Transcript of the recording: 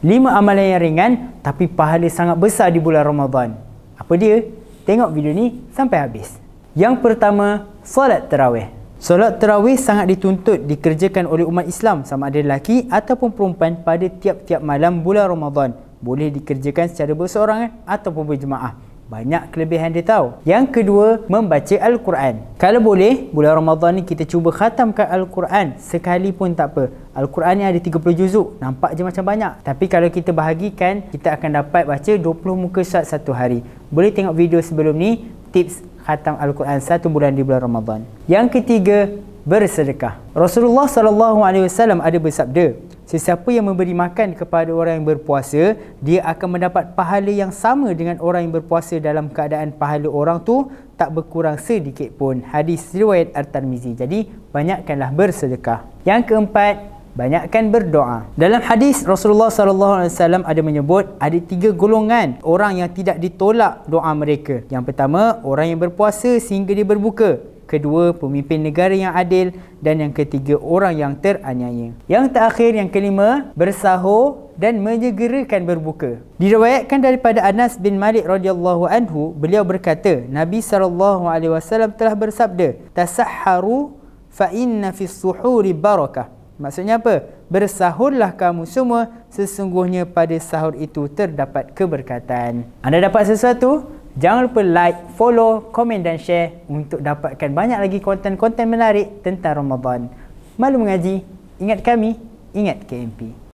Lima amalan yang ringan tapi pahala sangat besar di bulan Ramadhan. Apa dia? Tengok video ni sampai habis. Yang pertama, solat tarawih. Solat tarawih sangat dituntut dikerjakan oleh umat Islam sama ada lelaki ataupun perempuan pada tiap-tiap malam bulan Ramadhan. Boleh dikerjakan secara berseorangan ataupun berjemaah banyak kelebihan dia tahu. Yang kedua, membaca Al-Quran. Kalau boleh, bulan Ramadhan ni kita cuba khatamkan Al-Quran sekali pun tak apa. Al-Quran ni ada 30 juzuk. Nampak je macam banyak. Tapi kalau kita bahagikan, kita akan dapat baca 20 muka surat satu hari. Boleh tengok video sebelum ni, tips khatam Al-Quran satu bulan di bulan Ramadhan. Yang ketiga, bersedekah. Rasulullah sallallahu alaihi wasallam ada bersabda, sesiapa yang memberi makan kepada orang yang berpuasa, dia akan mendapat pahala yang sama dengan orang yang berpuasa dalam keadaan pahala orang tu tak berkurang sedikit pun. Hadis riwayat At-Tirmizi. Jadi, banyakkanlah bersedekah. Yang keempat, banyakkan berdoa. Dalam hadis Rasulullah sallallahu alaihi wasallam ada menyebut ada tiga golongan orang yang tidak ditolak doa mereka. Yang pertama, orang yang berpuasa sehingga dia berbuka kedua pemimpin negara yang adil dan yang ketiga orang yang teraniaya. Yang terakhir yang kelima bersahur dan menyegerakan berbuka. Diriwayatkan daripada Anas bin Malik radhiyallahu anhu, beliau berkata, Nabi sallallahu alaihi wasallam telah bersabda, "Tasahharu fa inna fi suhuri barakah." Maksudnya apa? Bersahurlah kamu semua, sesungguhnya pada sahur itu terdapat keberkatan. Anda dapat sesuatu? Jangan lupa like, follow, komen dan share untuk dapatkan banyak lagi konten-konten menarik tentang Ramadan. Malu mengaji, ingat kami, ingat KMP.